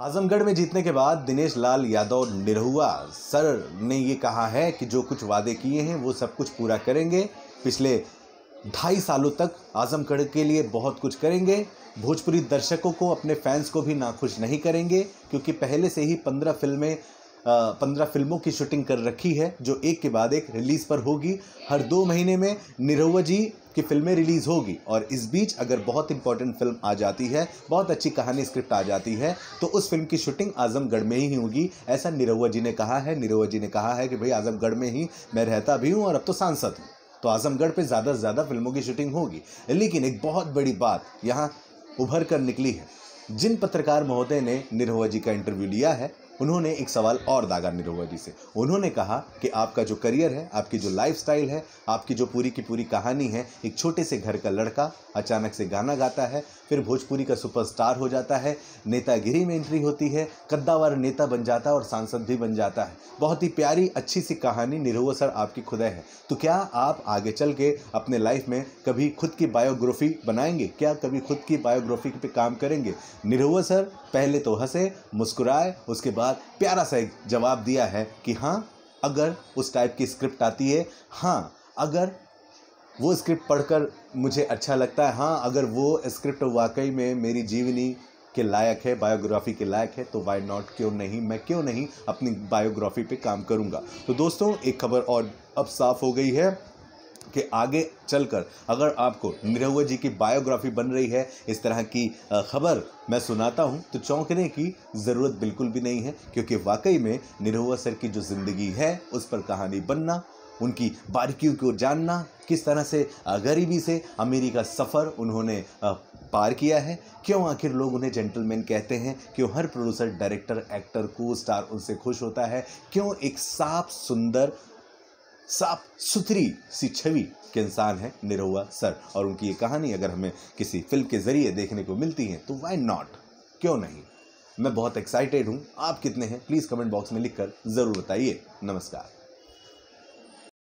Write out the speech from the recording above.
आजमगढ़ में जीतने के बाद दिनेश लाल यादव निरहुआ सर ने ये कहा है कि जो कुछ वादे किए हैं वो सब कुछ पूरा करेंगे पिछले ढाई सालों तक आजमगढ़ के लिए बहुत कुछ करेंगे भोजपुरी दर्शकों को अपने फैंस को भी नाखुश नहीं करेंगे क्योंकि पहले से ही पंद्रह फिल्में पंद्रह फिल्मों की शूटिंग कर रखी है जो एक के बाद एक रिलीज़ पर होगी हर दो महीने में निरहुआ जी की फिल्में रिलीज़ होगी और इस बीच अगर बहुत इंपॉर्टेंट फिल्म आ जाती है बहुत अच्छी कहानी स्क्रिप्ट आ जाती है तो उस फिल्म की शूटिंग आजमगढ़ में ही होगी ऐसा निरहुआ जी ने कहा है निरहुआ जी ने कहा है कि भाई आजमगढ़ में ही मैं रहता भी हूँ और अब तो सांसद हूँ तो आजमगढ़ पे ज़्यादा से ज़्यादा फिल्मों की शूटिंग होगी लेकिन एक बहुत बड़ी बात यहाँ उभर कर निकली है जिन पत्रकार महोदय ने निरहुआ जी का इंटरव्यू लिया है उन्होंने एक सवाल और दागा निरोवा जी से उन्होंने कहा कि आपका जो करियर है आपकी जो लाइफ है आपकी जो पूरी की पूरी कहानी है एक छोटे से घर का लड़का अचानक से गाना गाता है फिर भोजपुरी का सुपरस्टार हो जाता है नेतागिरी में एंट्री होती है कद्दावर नेता बन जाता है और सांसद भी बन जाता है बहुत ही प्यारी अच्छी सी कहानी निरहुआ सर आपकी खुदय है तो क्या आप आगे चल के अपने लाइफ में कभी खुद की बायोग्राफी बनाएंगे क्या कभी खुद की बायोग्राफी पे काम करेंगे निरहुआ सर पहले तो हंसे मुस्कुराए उसके बाद बाद प्यारा सा एक जवाब दिया है कि हाँ अगर उस टाइप की स्क्रिप्ट आती है हाँ अगर वो स्क्रिप्ट पढ़कर मुझे अच्छा लगता है हाँ अगर वो स्क्रिप्ट वाकई में मेरी जीवनी के लायक है बायोग्राफी के लायक है तो वाई नॉट क्यों नहीं मैं क्यों नहीं अपनी बायोग्राफी पे काम करूँगा तो दोस्तों एक खबर और अब साफ हो गई है के आगे चलकर अगर आपको निरहुआ जी की बायोग्राफी बन रही है इस तरह की खबर मैं सुनाता हूँ तो चौंकने की ज़रूरत बिल्कुल भी नहीं है क्योंकि वाकई में निरहुआ सर की जो ज़िंदगी है उस पर कहानी बनना उनकी बारीकियों को जानना किस तरह से गरीबी से अमेरिका का सफ़र उन्होंने पार किया है क्यों आखिर लोग उन्हें जेंटलमैन कहते हैं क्यों हर प्रोड्यूसर डायरेक्टर एक्टर को स्टार उनसे खुश होता है क्यों एक साफ सुंदर साफ सुथरी सी छवि के इंसान है निरहुआ सर और उनकी ये कहानी अगर हमें किसी फिल्म के ज़रिए देखने को मिलती है तो वाई नॉट क्यों नहीं मैं बहुत एक्साइटेड हूँ आप कितने हैं प्लीज़ कमेंट बॉक्स में लिखकर ज़रूर बताइए नमस्कार